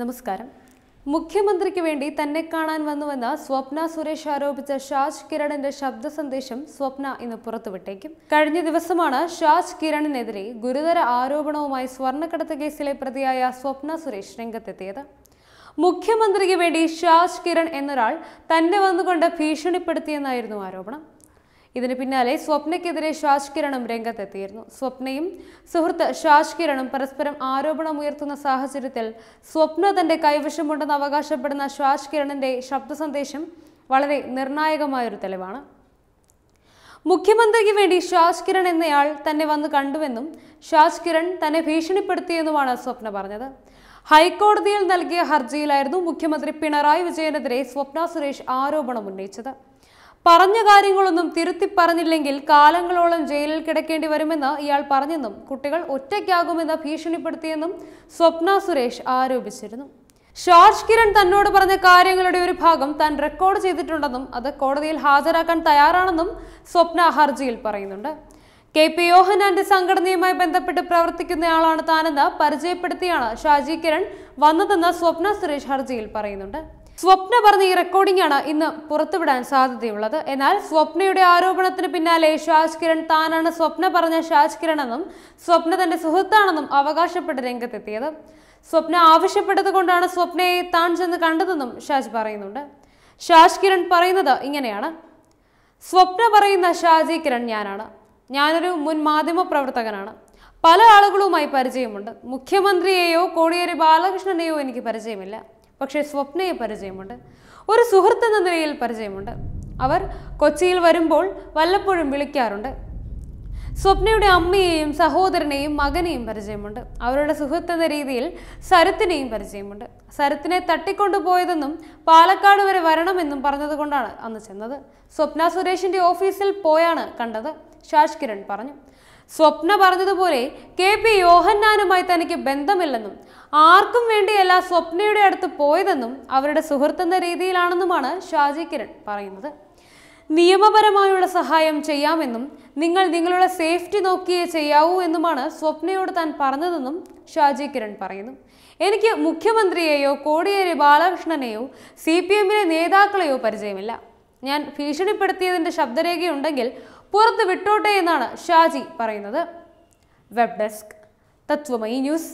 നമസ്കാരം മുഖ്യമന്ത്രിക്ക് വേണ്ടി തന്നെ കാണാൻ വന്നുവെന്ന് സ്വപ്ന സുരേഷ് ആരോപിച്ച ഷാജ് കിരണിന്റെ ശബ്ദ സന്ദേശം സ്വപ്ന ഇന്ന് പുറത്തുവിട്ടേക്കും കഴിഞ്ഞ ദിവസമാണ് ഷാജ് കിരണിനെതിരെ ഗുരുതര ആരോപണവുമായി സ്വർണ്ണക്കടത്ത് കേസിലെ പ്രതിയായ സ്വപ്ന സുരേഷ് രംഗത്തെത്തിയത് മുഖ്യമന്ത്രിക്ക് വേണ്ടി ഷാജ് കിരൺ എന്നൊരാൾ തന്നെ വന്നുകൊണ്ട് ഭീഷണിപ്പെടുത്തിയെന്നായിരുന്നു ആരോപണം ഇതിന് പിന്നാലെ സ്വപ്നയ്ക്കെതിരെ ഷാജ് കിരണും രംഗത്തെത്തിയിരുന്നു സ്വപ്നയും സുഹൃത്ത് ഷാജ് കിരണും പരസ്പരം ആരോപണമുയർത്തുന്ന സാഹചര്യത്തിൽ സ്വപ്ന തന്റെ കൈവശമുണ്ടെന്ന് അവകാശപ്പെടുന്ന ഷാജ് കിരണിന്റെ ശബ്ദ സന്ദേശം വളരെ നിർണായകമായൊരു തെളിവാണ് മുഖ്യമന്ത്രിക്ക് വേണ്ടി ഷാജ് കിരൺ എന്നയാൾ തന്നെ വന്ന് കണ്ടുവെന്നും ഷാജ് കിരൺ തന്നെ ഭീഷണിപ്പെടുത്തിയെന്നുമാണ് സ്വപ്ന പറഞ്ഞത് ഹൈക്കോടതിയിൽ നൽകിയ ഹർജിയിലായിരുന്നു മുഖ്യമന്ത്രി പിണറായി വിജയനെതിരെ സ്വപ്ന സുരേഷ് ആരോപണം ഉന്നയിച്ചത് പറഞ്ഞ കാര്യങ്ങളൊന്നും തിരുത്തി പറഞ്ഞില്ലെങ്കിൽ കാലങ്ങളോളം ജയിലിൽ കിടക്കേണ്ടി വരുമെന്ന് ഇയാൾ പറഞ്ഞെന്നും കുട്ടികൾ ഒറ്റയ്ക്കാകുമെന്ന് ഭീഷണിപ്പെടുത്തിയെന്നും സ്വപ്ന സുരേഷ് ആരോപിച്ചിരുന്നു ഷാർജ് കിരൺ തന്നോട് പറഞ്ഞ കാര്യങ്ങളുടെ ഒരു ഭാഗം താൻ റെക്കോർഡ് ചെയ്തിട്ടുണ്ടെന്നും അത് കോടതിയിൽ ഹാജരാക്കാൻ തയ്യാറാണെന്നും സ്വപ്ന ഹർജിയിൽ പറയുന്നുണ്ട് കെ പി ആൻഡ് സംഘടനയുമായി ബന്ധപ്പെട്ട് പ്രവർത്തിക്കുന്നയാളാണ് താനെന്ന് പരിചയപ്പെടുത്തിയാണ് ഷാജി കിരൺ വന്നതെന്ന് സ്വപ്ന സുരേഷ് ഹർജിയിൽ പറയുന്നുണ്ട് സ്വപ്ന പറഞ്ഞ ഈ റെക്കോർഡിംഗ് ആണ് ഇന്ന് പുറത്തുവിടാൻ സാധ്യതയുള്ളത് എന്നാൽ സ്വപ്നയുടെ ആരോപണത്തിന് പിന്നാലെ ഷാജ് കിരൺ താനാണ് സ്വപ്ന പറഞ്ഞ ഷാജ് കിരൺ എന്നും സ്വപ്ന തന്റെ സുഹൃത്താണെന്നും അവകാശപ്പെട്ട് രംഗത്തെത്തിയത് സ്വപ്ന ആവശ്യപ്പെട്ടത് കൊണ്ടാണ് സ്വപ്നയെ താൻ ചെന്ന് കണ്ടതെന്നും ഷാജ് പറയുന്നുണ്ട് ഷാജ് കിരൺ പറയുന്നത് ഇങ്ങനെയാണ് സ്വപ്ന പറയുന്ന ഷാജി കിരൺ ഞാനാണ് ഞാനൊരു മുൻ മാധ്യമ പ്രവർത്തകനാണ് പല ആളുകളുമായി പരിചയമുണ്ട് മുഖ്യമന്ത്രിയെയോ കോടിയേരി ബാലകൃഷ്ണനെയോ എനിക്ക് പരിചയമില്ല പക്ഷേ സ്വപ്നയെ പരിചയമുണ്ട് ഒരു സുഹൃത്ത് എന്ന നിലയിൽ പരിചയമുണ്ട് അവർ കൊച്ചിയിൽ വരുമ്പോൾ വല്ലപ്പോഴും വിളിക്കാറുണ്ട് സ്വപ്നയുടെ അമ്മയെയും സഹോദരനെയും മകനെയും പരിചയമുണ്ട് അവരുടെ എന്ന രീതിയിൽ സരത്തിനെയും പരിചയമുണ്ട് സരത്തിനെ തട്ടിക്കൊണ്ടുപോയതെന്നും പാലക്കാട് വരെ വരണമെന്നും പറഞ്ഞതുകൊണ്ടാണ് അന്ന് ചെന്നത് സ്വപ്ന സുരേഷിന്റെ ഓഫീസിൽ പോയാണ് കണ്ടത് ശാഷ്കിരൺ കിരൺ പറഞ്ഞു സ്വപ്ന പറഞ്ഞതുപോലെ കെ പി യോഹന്നാനുമായി തനിക്ക് ബന്ധമില്ലെന്നും ആർക്കും വേണ്ടിയല്ല സ്വപ്നയുടെ അടുത്ത് പോയതെന്നും അവരുടെ സുഹൃത്തെന്ന രീതിയിലാണെന്നുമാണ് ഷാജി കിരൺ പറയുന്നത് നിയമപരമായുള്ള സഹായം ചെയ്യാമെന്നും നിങ്ങൾ നിങ്ങളുടെ സേഫ്റ്റി നോക്കിയേ ചെയ്യാവൂ എന്നുമാണ് സ്വപ്നയോട് താൻ പറഞ്ഞതെന്നും ഷാജി കിരൺ പറയുന്നു എനിക്ക് മുഖ്യമന്ത്രിയെയോ കോടിയേരി ബാലകൃഷ്ണനെയോ സി പി എമ്മിലെ നേതാക്കളെയോ പരിചയമില്ല ഞാൻ ഭീഷണിപ്പെടുത്തിയതിൻ്റെ ശബ്ദരേഖയുണ്ടെങ്കിൽ പുറത്ത് വിട്ടോട്ടെ എന്നാണ് ഷാജി പറയുന്നത് വെബ് ഡെസ്ക് തത്വമയി ന്യൂസ്